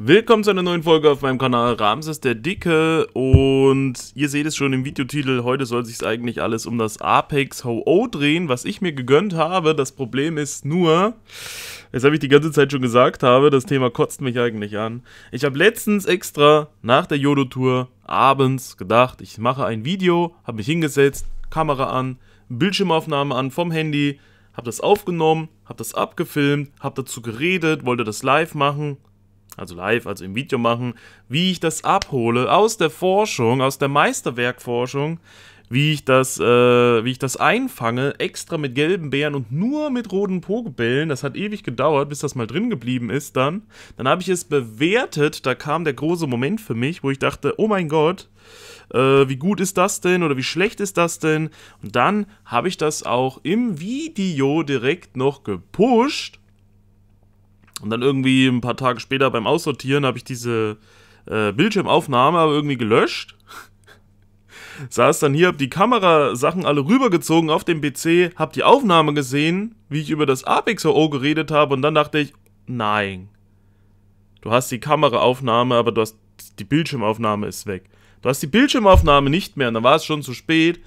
Willkommen zu einer neuen Folge auf meinem Kanal Ramses der Dicke und ihr seht es schon im Videotitel, heute soll sich eigentlich alles um das Apex Ho-Oh drehen, was ich mir gegönnt habe. Das Problem ist nur, das habe ich die ganze Zeit schon gesagt habe, das Thema kotzt mich eigentlich an. Ich habe letztens extra nach der Jodo-Tour abends gedacht, ich mache ein Video, habe mich hingesetzt, Kamera an, Bildschirmaufnahme an vom Handy, habe das aufgenommen, habe das abgefilmt, habe dazu geredet, wollte das live machen also live, also im Video machen, wie ich das abhole aus der Forschung, aus der Meisterwerkforschung, wie ich das, äh, wie ich das einfange, extra mit gelben Beeren und nur mit roten Pokebällen. Das hat ewig gedauert, bis das mal drin geblieben ist dann. Dann habe ich es bewertet, da kam der große Moment für mich, wo ich dachte, oh mein Gott, äh, wie gut ist das denn oder wie schlecht ist das denn? Und dann habe ich das auch im Video direkt noch gepusht und dann irgendwie ein paar Tage später beim Aussortieren habe ich diese äh, Bildschirmaufnahme aber irgendwie gelöscht. Saß dann hier, habe die Kamerasachen alle rübergezogen auf dem PC, habe die Aufnahme gesehen, wie ich über das APXO geredet habe und dann dachte ich, nein. Du hast die Kameraaufnahme, aber du hast die Bildschirmaufnahme ist weg. Du hast die Bildschirmaufnahme nicht mehr und dann war es schon zu spät.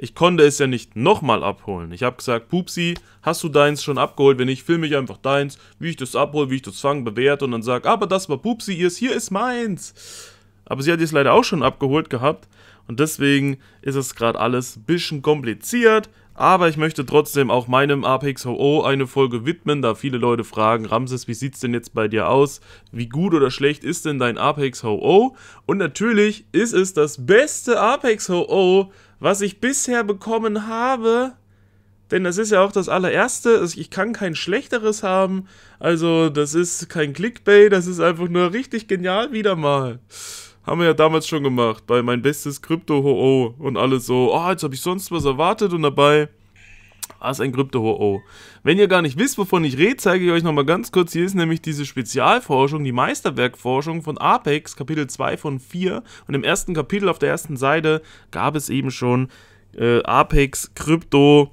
Ich konnte es ja nicht nochmal abholen. Ich habe gesagt, Pupsi, hast du deins schon abgeholt? Wenn nicht, filme ich einfach deins, wie ich das abhole, wie ich das fange, bewerte und dann sage, aber das war Pupsi, ihr ist, hier ist meins. Aber sie hat es leider auch schon abgeholt gehabt und deswegen ist es gerade alles ein bisschen kompliziert. Aber ich möchte trotzdem auch meinem Apex HO eine Folge widmen, da viele Leute fragen, Ramses, wie sieht's denn jetzt bei dir aus? Wie gut oder schlecht ist denn dein Apex HO? Und natürlich ist es das beste Apex HO, was ich bisher bekommen habe. Denn das ist ja auch das allererste. Ich kann kein schlechteres haben. Also, das ist kein Clickbait, das ist einfach nur richtig genial wieder mal. Haben wir ja damals schon gemacht, bei mein bestes Krypto-Ho-Oh und alles so. Oh, jetzt habe ich sonst was erwartet und dabei was ein Krypto-Ho-Oh. Wenn ihr gar nicht wisst, wovon ich rede, zeige ich euch nochmal ganz kurz. Hier ist nämlich diese Spezialforschung, die Meisterwerkforschung von Apex, Kapitel 2 von 4. Und im ersten Kapitel auf der ersten Seite gab es eben schon äh, Apex Krypto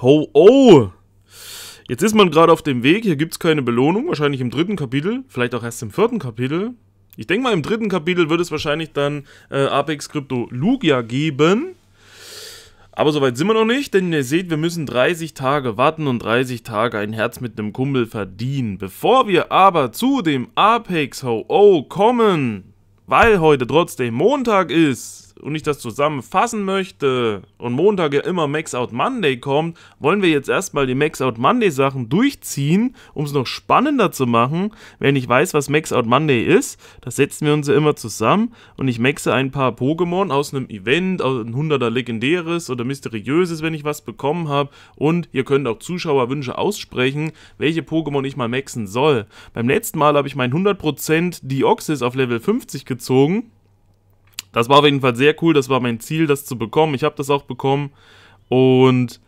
Ho-Oh. Jetzt ist man gerade auf dem Weg, hier gibt es keine Belohnung, wahrscheinlich im dritten Kapitel, vielleicht auch erst im vierten Kapitel. Ich denke mal, im dritten Kapitel wird es wahrscheinlich dann äh, Apex Crypto Lugia geben. Aber soweit sind wir noch nicht, denn ihr seht, wir müssen 30 Tage warten und 30 Tage ein Herz mit einem Kumpel verdienen. Bevor wir aber zu dem Apex Ho-Oh kommen, weil heute trotzdem Montag ist, und ich das zusammenfassen möchte und Montag ja immer Max Out Monday kommt, wollen wir jetzt erstmal die Max Out Monday Sachen durchziehen, um es noch spannender zu machen. Wenn ich weiß, was Max Out Monday ist, da setzen wir uns ja immer zusammen und ich maxe ein paar Pokémon aus einem Event, aus ein 100er legendäres oder mysteriöses, wenn ich was bekommen habe und ihr könnt auch Zuschauerwünsche aussprechen, welche Pokémon ich mal maxen soll. Beim letzten Mal habe ich mein 100% Deoxys auf Level 50 gezogen das war auf jeden Fall sehr cool. Das war mein Ziel, das zu bekommen. Ich habe das auch bekommen. Und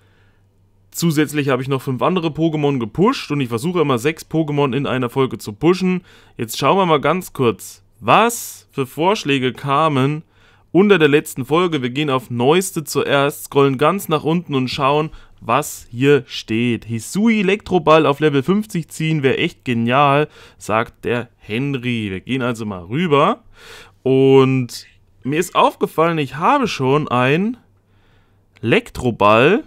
zusätzlich habe ich noch fünf andere Pokémon gepusht. Und ich versuche immer sechs Pokémon in einer Folge zu pushen. Jetzt schauen wir mal ganz kurz, was für Vorschläge kamen unter der letzten Folge. Wir gehen auf Neueste zuerst, scrollen ganz nach unten und schauen, was hier steht. Hisui Elektroball auf Level 50 ziehen wäre echt genial, sagt der Henry. Wir gehen also mal rüber und mir ist aufgefallen, ich habe schon ein Elektroball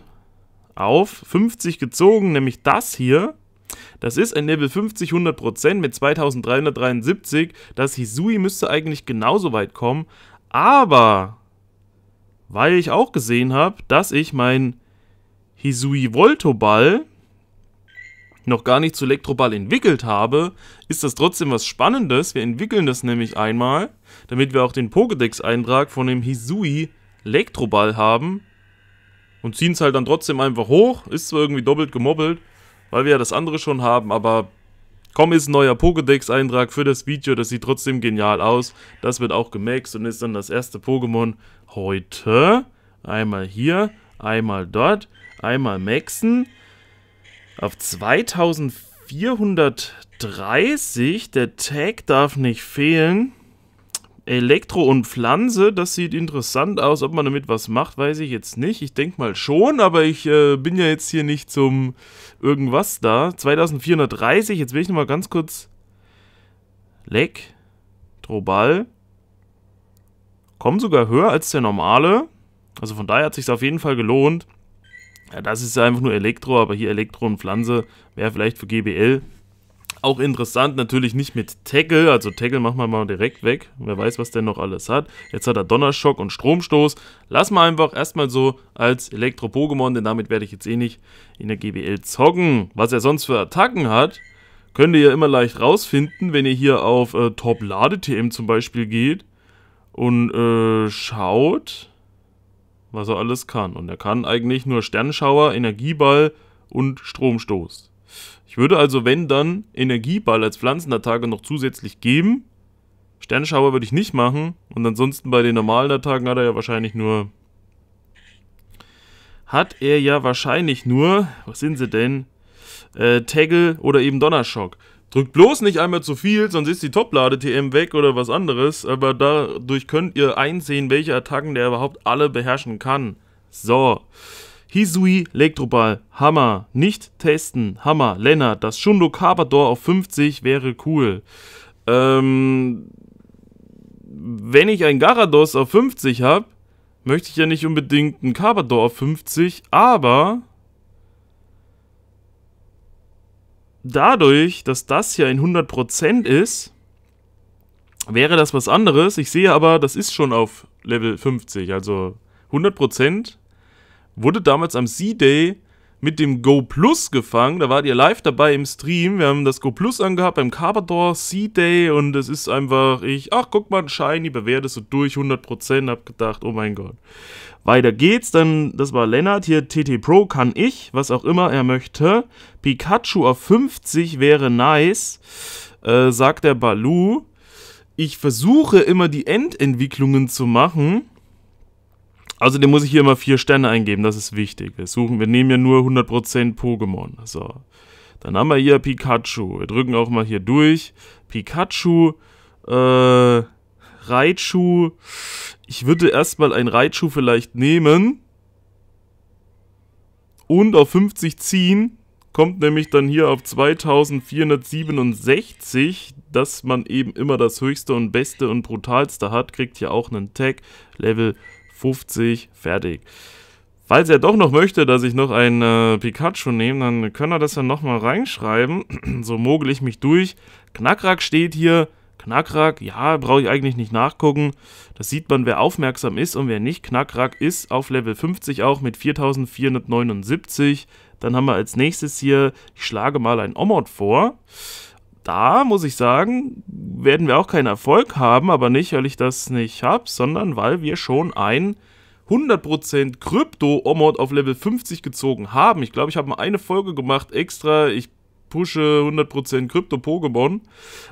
auf 50 gezogen, nämlich das hier. Das ist ein Level 50 100% mit 2373. Das Hisui müsste eigentlich genauso weit kommen. Aber, weil ich auch gesehen habe, dass ich meinen Hisui Volto Ball noch gar nicht zu Elektroball entwickelt habe, ist das trotzdem was Spannendes. Wir entwickeln das nämlich einmal, damit wir auch den Pokédex-Eintrag von dem Hisui Elektroball haben. Und ziehen es halt dann trotzdem einfach hoch. Ist zwar irgendwie doppelt gemobbelt, weil wir ja das andere schon haben, aber komm, ist ein neuer Pokédex-Eintrag für das Video. Das sieht trotzdem genial aus. Das wird auch gemaxt und ist dann das erste Pokémon heute. Einmal hier, einmal dort, einmal maxen. Auf 2430, der Tag darf nicht fehlen. Elektro und Pflanze, das sieht interessant aus. Ob man damit was macht, weiß ich jetzt nicht. Ich denke mal schon, aber ich äh, bin ja jetzt hier nicht zum irgendwas da. 2430, jetzt will ich nochmal ganz kurz... Leck, Troball. Kommen sogar höher als der normale. Also von daher hat es sich auf jeden Fall gelohnt. Ja, das ist ja einfach nur Elektro, aber hier Elektro und Pflanze wäre vielleicht für GBL auch interessant, natürlich nicht mit Tackle, also Tackle machen wir mal direkt weg. Wer weiß, was der noch alles hat. Jetzt hat er Donnerschock und Stromstoß. Lass mal einfach erstmal so als Elektro-Pokémon, denn damit werde ich jetzt eh nicht in der GBL zocken. Was er sonst für Attacken hat, könnt ihr ja immer leicht rausfinden, wenn ihr hier auf äh, Top-Lade-TM zum Beispiel geht und äh, schaut was er alles kann. Und er kann eigentlich nur Sternschauer, Energieball und Stromstoß. Ich würde also, wenn dann, Energieball als Pflanzenattacke noch zusätzlich geben. Sternschauer würde ich nicht machen. Und ansonsten bei den normalen Attacken hat er ja wahrscheinlich nur. Hat er ja wahrscheinlich nur. Was sind sie denn? Äh, Tackle oder eben Donnerschock. Drückt bloß nicht einmal zu viel, sonst ist die top lade tm weg oder was anderes, aber dadurch könnt ihr einsehen, welche Attacken der überhaupt alle beherrschen kann. So. Hisui, Elektroball, Hammer, nicht testen, Hammer, Lennart, das Shundo Kabador auf 50 wäre cool. Ähm, wenn ich ein Garados auf 50 habe, möchte ich ja nicht unbedingt ein Kabador auf 50, aber dadurch, dass das hier in 100% ist, wäre das was anderes. Ich sehe aber, das ist schon auf Level 50. Also 100% wurde damals am C-Day mit dem Go Plus gefangen. Da wart ihr live dabei im Stream. Wir haben das Go Plus angehabt beim Carbador Sea day und es ist einfach, ich, ach guck mal, ein Shiny, bewertest du durch 100%. Hab gedacht, oh mein Gott. Weiter geht's, dann, das war Lennart, hier TT Pro kann ich, was auch immer er möchte. Pikachu auf 50 wäre nice, äh, sagt der Balu. Ich versuche immer die Endentwicklungen zu machen Außerdem also, muss ich hier immer vier Sterne eingeben, das ist wichtig. Wir suchen, wir nehmen ja nur 100% Pokémon. So. Dann haben wir hier Pikachu. Wir drücken auch mal hier durch. Pikachu, äh, Raichu. Ich würde erstmal ein Raichu vielleicht nehmen. Und auf 50 ziehen. Kommt nämlich dann hier auf 2467, dass man eben immer das höchste und beste und brutalste hat. Kriegt hier auch einen Tag. Level 50, fertig. Falls er doch noch möchte, dass ich noch ein äh, Pikachu nehme, dann können er das dann nochmal reinschreiben. so mogel ich mich durch. Knackrack steht hier. Knackrack, ja, brauche ich eigentlich nicht nachgucken. Das sieht man, wer aufmerksam ist und wer nicht. Knackrack ist auf Level 50 auch mit 4479. Dann haben wir als nächstes hier, ich schlage mal ein Omod vor da, muss ich sagen, werden wir auch keinen Erfolg haben, aber nicht, weil ich das nicht habe, sondern weil wir schon ein 100% Krypto-Omod auf Level 50 gezogen haben. Ich glaube, ich habe mal eine Folge gemacht extra. Ich pushe 100% Krypto-Pokémon.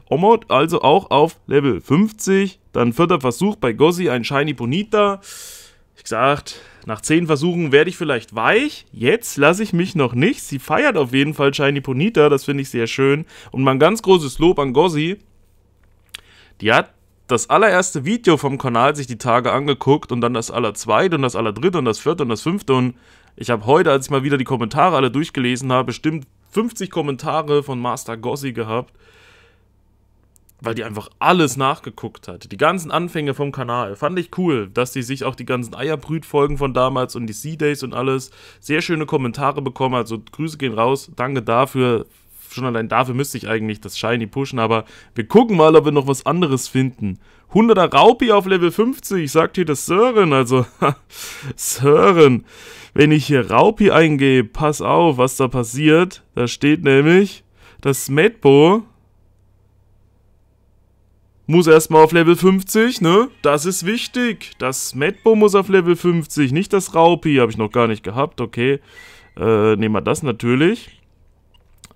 Omod also auch auf Level 50. Dann vierter Versuch bei Gossi, ein Shiny Bonita. Ich gesagt, nach zehn Versuchen werde ich vielleicht weich. Jetzt lasse ich mich noch nicht. Sie feiert auf jeden Fall Shiny Ponita, das finde ich sehr schön. Und mal ein ganz großes Lob an Gossi. Die hat das allererste Video vom Kanal sich die Tage angeguckt und dann das allerzweite und das allerdritte und das vierte und das fünfte. Und ich habe heute, als ich mal wieder die Kommentare alle durchgelesen habe, bestimmt 50 Kommentare von Master Gossi gehabt weil die einfach alles nachgeguckt hat. Die ganzen Anfänge vom Kanal fand ich cool, dass die sich auch die ganzen Eierbrütfolgen von damals und die Sea-Days und alles sehr schöne Kommentare bekommen. Also Grüße gehen raus, danke dafür. Schon allein dafür müsste ich eigentlich das Shiny pushen, aber wir gucken mal, ob wir noch was anderes finden. 100er Raupi auf Level 50, sagt hier das Sören, also Sören. Wenn ich hier Raupi eingebe, pass auf, was da passiert. Da steht nämlich, dass Medbo muss erstmal auf Level 50, ne? Das ist wichtig. Das Medbo muss auf Level 50, nicht das Raupi. Habe ich noch gar nicht gehabt, okay. Äh, nehmen wir das natürlich.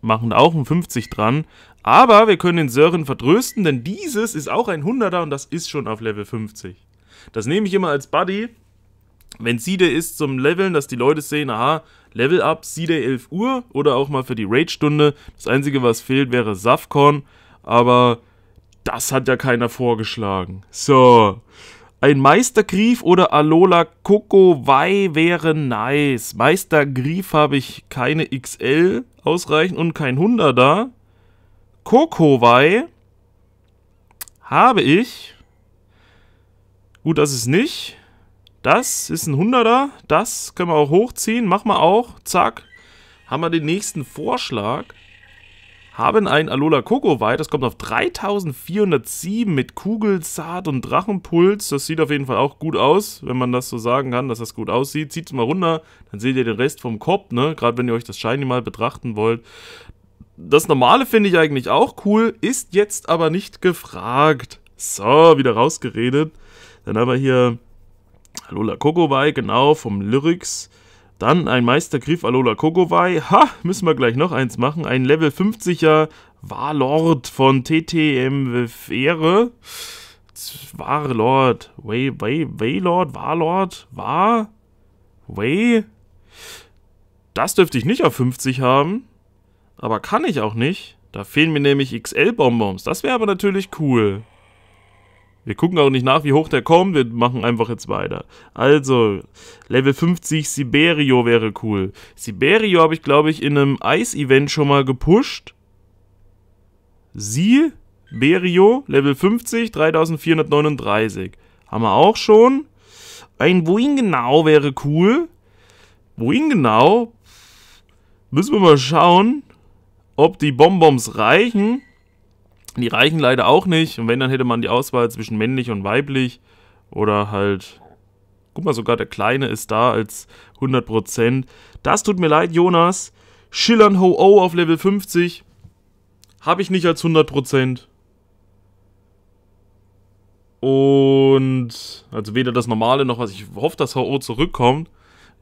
Machen auch ein 50 dran. Aber wir können den Sören vertrösten, denn dieses ist auch ein 100er und das ist schon auf Level 50. Das nehme ich immer als Buddy. Wenn Side ist zum Leveln, dass die Leute sehen, aha, Level up, Side 11 Uhr oder auch mal für die Raid-Stunde. Das Einzige, was fehlt, wäre Safkorn. Aber das hat ja keiner vorgeschlagen. So. Ein Meistergrief oder Alola Coco Wei wäre nice. Meistergrief habe ich keine XL ausreichend und kein 100er. Coco Wei habe ich. Gut, das ist nicht. Das ist ein 100er. Das können wir auch hochziehen. Machen wir auch. Zack. Haben wir den nächsten Vorschlag haben ein Alola Coco White, das kommt auf 3407 mit Kugelsaat und Drachenpuls. Das sieht auf jeden Fall auch gut aus, wenn man das so sagen kann, dass das gut aussieht. Zieht es mal runter, dann seht ihr den Rest vom Kopf, ne? Gerade wenn ihr euch das Shiny mal betrachten wollt. Das normale finde ich eigentlich auch cool, ist jetzt aber nicht gefragt. So, wieder rausgeredet. Dann haben wir hier Alola Coco White, genau, vom Lyrics. Dann ein Meistergriff Alola Kogowai. Ha, müssen wir gleich noch eins machen. Ein Level 50er Warlord von TTM Fähre. Warlord. Way, Way, Waylord, Warlord, War, Way. Das dürfte ich nicht auf 50 haben. Aber kann ich auch nicht. Da fehlen mir nämlich XL-Bonbons. Das wäre aber natürlich cool. Wir gucken auch nicht nach, wie hoch der kommt. Wir machen einfach jetzt weiter. Also, Level 50 Siberio wäre cool. Siberio habe ich, glaube ich, in einem Eis-Event schon mal gepusht. Sie, Berio, Level 50, 3439. Haben wir auch schon. Ein Wohin genau wäre cool. Wohin genau? Müssen wir mal schauen, ob die Bonbons reichen. Die reichen leider auch nicht. Und wenn, dann hätte man die Auswahl zwischen männlich und weiblich. Oder halt. Guck mal, sogar der Kleine ist da als 100%. Das tut mir leid, Jonas. Schillern Ho-Oh auf Level 50. Habe ich nicht als 100%. Und. Also weder das normale noch was. Ich hoffe, dass Ho-Oh zurückkommt.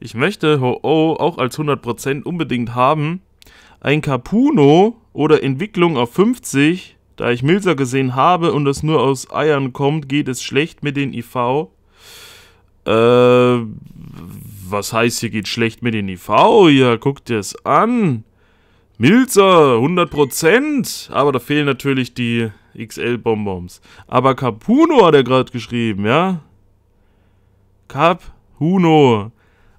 Ich möchte Ho-Oh auch als 100% unbedingt haben. Ein Capuno oder Entwicklung auf 50 da ich Milzer gesehen habe und es nur aus Eiern kommt, geht es schlecht mit den IV. Äh, was heißt, hier geht schlecht mit den IV? Ja, guck dir es an. Milzer, 100%. Aber da fehlen natürlich die XL-Bonbons. Aber Capuno hat er gerade geschrieben, ja? Capuno.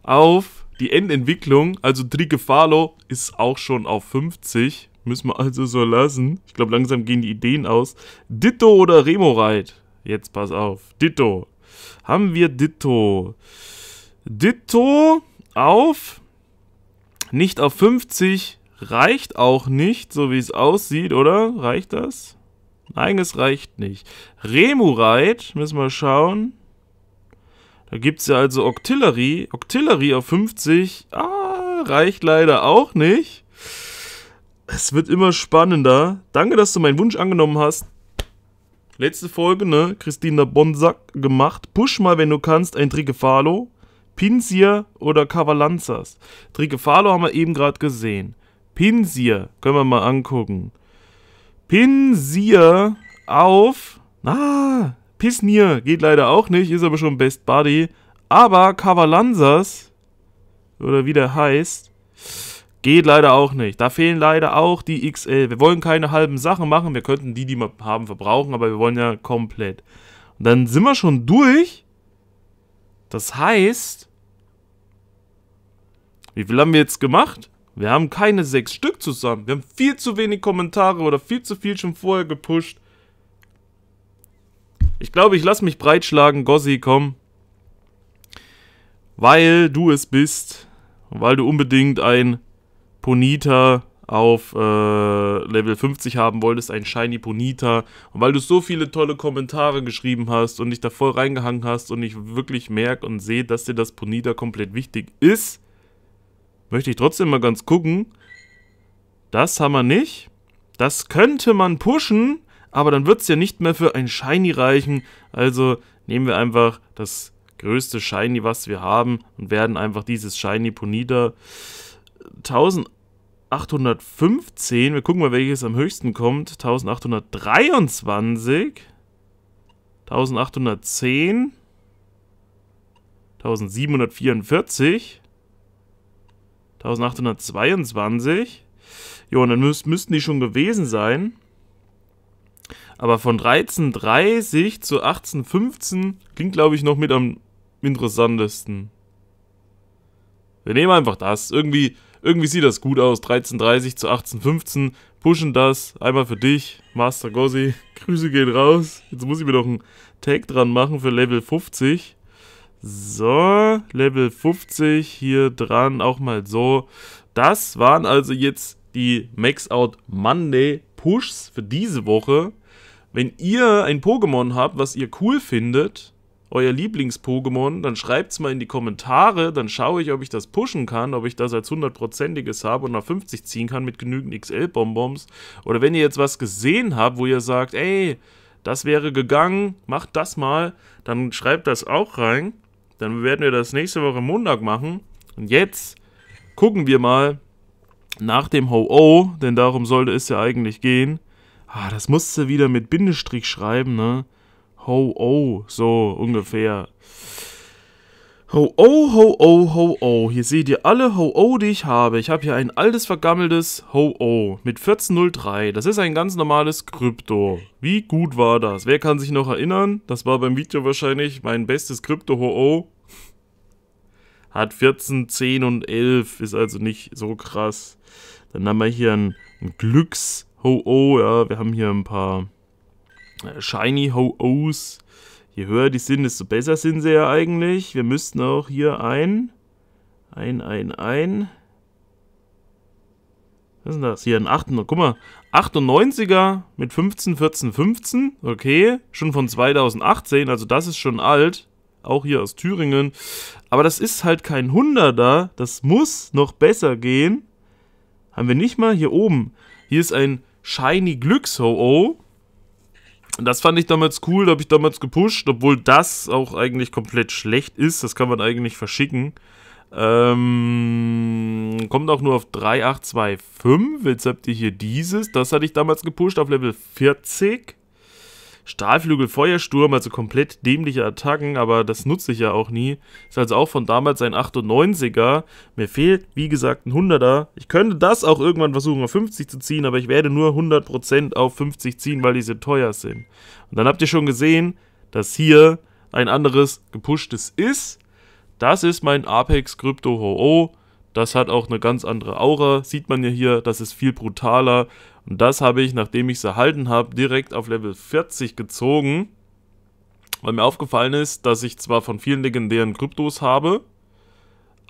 Auf die Endentwicklung, also Trigefalo, ist auch schon auf 50. Müssen wir also so lassen. Ich glaube, langsam gehen die Ideen aus. Ditto oder Remoraid? Jetzt pass auf. Ditto. Haben wir Ditto. Ditto auf. Nicht auf 50. Reicht auch nicht, so wie es aussieht, oder? Reicht das? Nein, es reicht nicht. Remoraid, müssen wir schauen. Da gibt es ja also Octillery. Octillery auf 50. Ah, reicht leider auch nicht. Es wird immer spannender. Danke, dass du meinen Wunsch angenommen hast. Letzte Folge, ne? Christina Bonsack gemacht. Push mal, wenn du kannst, ein Trigefalo. Pinsier oder Kavalanzas. Trigefalo haben wir eben gerade gesehen. Pinsier können wir mal angucken. Pinsier auf. Ah, Pisnier geht leider auch nicht, ist aber schon Best Buddy. Aber Kavalanzas, oder wie der heißt, Geht leider auch nicht. Da fehlen leider auch die XL. Wir wollen keine halben Sachen machen. Wir könnten die, die wir haben, verbrauchen, aber wir wollen ja komplett. Und dann sind wir schon durch. Das heißt, wie viel haben wir jetzt gemacht? Wir haben keine sechs Stück zusammen. Wir haben viel zu wenig Kommentare oder viel zu viel schon vorher gepusht. Ich glaube, ich lasse mich breitschlagen, Gossi, komm. Weil du es bist. Weil du unbedingt ein Ponita auf äh, Level 50 haben wolltest, ein Shiny Ponita. Und weil du so viele tolle Kommentare geschrieben hast und dich da voll reingehangen hast und ich wirklich merke und sehe, dass dir das Ponita komplett wichtig ist, möchte ich trotzdem mal ganz gucken. Das haben wir nicht. Das könnte man pushen, aber dann wird es ja nicht mehr für ein Shiny reichen. Also nehmen wir einfach das größte Shiny, was wir haben und werden einfach dieses Shiny Ponita 1815. Wir gucken mal, welches am höchsten kommt. 1823. 1810. 1744. 1822. Jo, und dann müß, müssten die schon gewesen sein. Aber von 1330 zu 1815 klingt, glaube ich, noch mit am interessantesten. Wir nehmen einfach das. Irgendwie irgendwie sieht das gut aus. 13:30 zu 18:15. Pushen das. Einmal für dich, Master Gossi. Grüße gehen raus. Jetzt muss ich mir noch einen Tag dran machen für Level 50. So, Level 50 hier dran, auch mal so. Das waren also jetzt die Max Out Monday Pushs für diese Woche. Wenn ihr ein Pokémon habt, was ihr cool findet, euer Lieblings-Pokémon, dann schreibt es mal in die Kommentare, dann schaue ich, ob ich das pushen kann, ob ich das als hundertprozentiges habe und nach 50 ziehen kann mit genügend XL-Bonbons. Oder wenn ihr jetzt was gesehen habt, wo ihr sagt, ey, das wäre gegangen, macht das mal, dann schreibt das auch rein. Dann werden wir das nächste Woche Montag machen. Und jetzt gucken wir mal nach dem Ho-Oh, denn darum sollte es ja eigentlich gehen. Ah, das musste wieder mit Bindestrich schreiben, ne? Ho oh, so ungefähr. Ho oh, ho oh, ho oh. Hier seht ihr alle Ho oh, die ich habe. Ich habe hier ein altes vergammeltes Ho oh mit 1403. Das ist ein ganz normales Krypto. Wie gut war das? Wer kann sich noch erinnern? Das war beim Video wahrscheinlich mein bestes Krypto Ho oh. Hat 14, 10 und 11. Ist also nicht so krass. Dann haben wir hier ein, ein Glücks Ho oh, ja. Wir haben hier ein paar Shiny ho os Je höher die sind, desto besser sind sie ja eigentlich. Wir müssten auch hier ein, ein, ein, ein. Was ist denn das? Hier ein 8, guck mal, 98er mit 15, 14, 15. Okay, schon von 2018, also das ist schon alt. Auch hier aus Thüringen. Aber das ist halt kein 100er, das muss noch besser gehen. Haben wir nicht mal hier oben. Hier ist ein Shiny Glücks-Ho-Oh das fand ich damals cool, da habe ich damals gepusht, obwohl das auch eigentlich komplett schlecht ist. Das kann man eigentlich verschicken. Ähm, kommt auch nur auf 3825. Jetzt habt ihr hier dieses. Das hatte ich damals gepusht auf Level 40. Stahlflügel, Feuersturm, also komplett dämliche Attacken, aber das nutze ich ja auch nie. Ist also auch von damals ein 98er. Mir fehlt, wie gesagt, ein 100er. Ich könnte das auch irgendwann versuchen auf 50 zu ziehen, aber ich werde nur 100% auf 50 ziehen, weil diese teuer sind. Und dann habt ihr schon gesehen, dass hier ein anderes gepushtes ist. Das ist mein Apex Crypto Ho-Oh. Das hat auch eine ganz andere Aura. Sieht man ja hier, das ist viel brutaler. Und das habe ich, nachdem ich es erhalten habe, direkt auf Level 40 gezogen. Weil mir aufgefallen ist, dass ich zwar von vielen legendären Kryptos habe,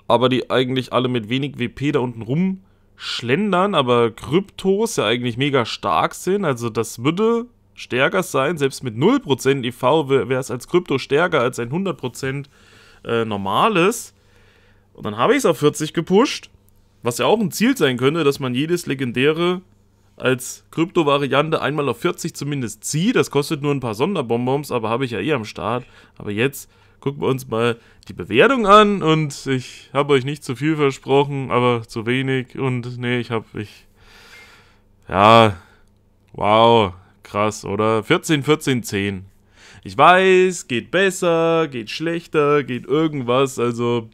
aber die eigentlich alle mit wenig WP da unten rumschlendern, aber Kryptos ja eigentlich mega stark sind. Also das würde stärker sein, selbst mit 0% IV wäre es als Krypto stärker als ein 100% äh, normales. Und dann habe ich es auf 40 gepusht, was ja auch ein Ziel sein könnte, dass man jedes legendäre als Krypto-Variante einmal auf 40 zumindest ziehe. Das kostet nur ein paar Sonderbonbons, aber habe ich ja eh am Start. Aber jetzt gucken wir uns mal die Bewertung an und ich habe euch nicht zu viel versprochen, aber zu wenig und nee, ich habe ich ja wow, krass, oder? 14 14 10. Ich weiß, geht besser, geht schlechter, geht irgendwas, also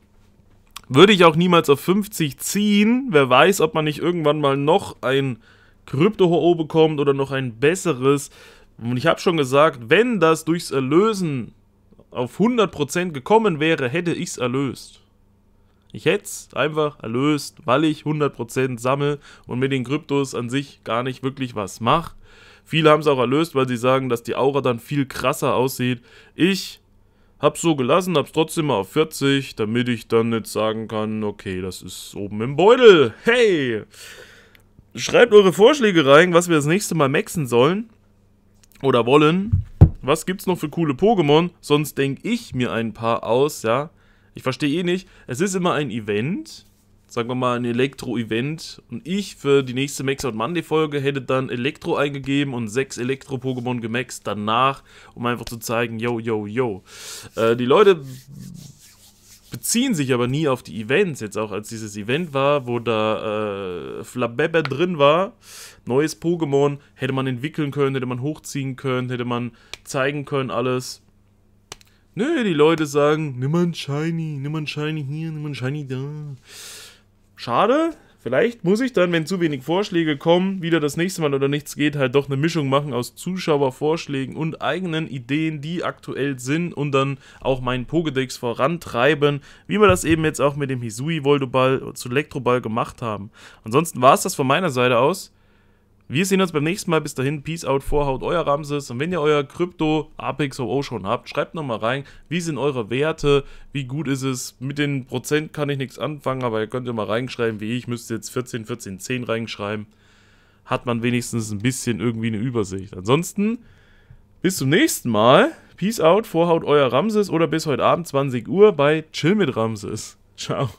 würde ich auch niemals auf 50 ziehen. Wer weiß, ob man nicht irgendwann mal noch ein Krypto-HO bekommt oder noch ein besseres. Und ich habe schon gesagt, wenn das durchs Erlösen auf 100% gekommen wäre, hätte ich es erlöst. Ich hätte es einfach erlöst, weil ich 100% sammle und mit den Kryptos an sich gar nicht wirklich was mache. Viele haben es auch erlöst, weil sie sagen, dass die Aura dann viel krasser aussieht. Ich habe es so gelassen, habe es trotzdem mal auf 40, damit ich dann jetzt sagen kann, okay, das ist oben im Beutel. Hey! Schreibt eure Vorschläge rein, was wir das nächste Mal maxen sollen oder wollen. Was gibt's noch für coole Pokémon? Sonst denke ich mir ein paar aus, ja. Ich verstehe eh nicht. Es ist immer ein Event. Sagen wir mal ein Elektro-Event. Und ich für die nächste Max und Monday-Folge hätte dann Elektro eingegeben und sechs Elektro-Pokémon gemaxt danach, um einfach zu zeigen, yo, yo, yo. Äh, die Leute beziehen sich aber nie auf die Events. Jetzt auch als dieses Event war, wo da äh, Flabebe drin war, neues Pokémon, hätte man entwickeln können, hätte man hochziehen können, hätte man zeigen können, alles. Nö, die Leute sagen, nimm mal ein Shiny, nimm mal ein Shiny hier, nimm mal ein Shiny da. Schade, Vielleicht muss ich dann, wenn zu wenig Vorschläge kommen, wieder das nächste Mal oder nichts geht, halt doch eine Mischung machen aus Zuschauervorschlägen und eigenen Ideen, die aktuell sind und dann auch meinen Pokédex vorantreiben, wie wir das eben jetzt auch mit dem Hisui Voldoball zu Elektroball gemacht haben. Ansonsten war es das von meiner Seite aus. Wir sehen uns beim nächsten Mal. Bis dahin, Peace out, Vorhaut, euer Ramses. Und wenn ihr euer Krypto Apex OO schon habt, schreibt nochmal rein, wie sind eure Werte, wie gut ist es. Mit den Prozent kann ich nichts anfangen, aber ihr könnt ja mal reinschreiben, wie ich müsste jetzt 14, 14, 10 reinschreiben. Hat man wenigstens ein bisschen irgendwie eine Übersicht. Ansonsten, bis zum nächsten Mal. Peace out, Vorhaut, euer Ramses oder bis heute Abend 20 Uhr bei Chill mit Ramses. Ciao.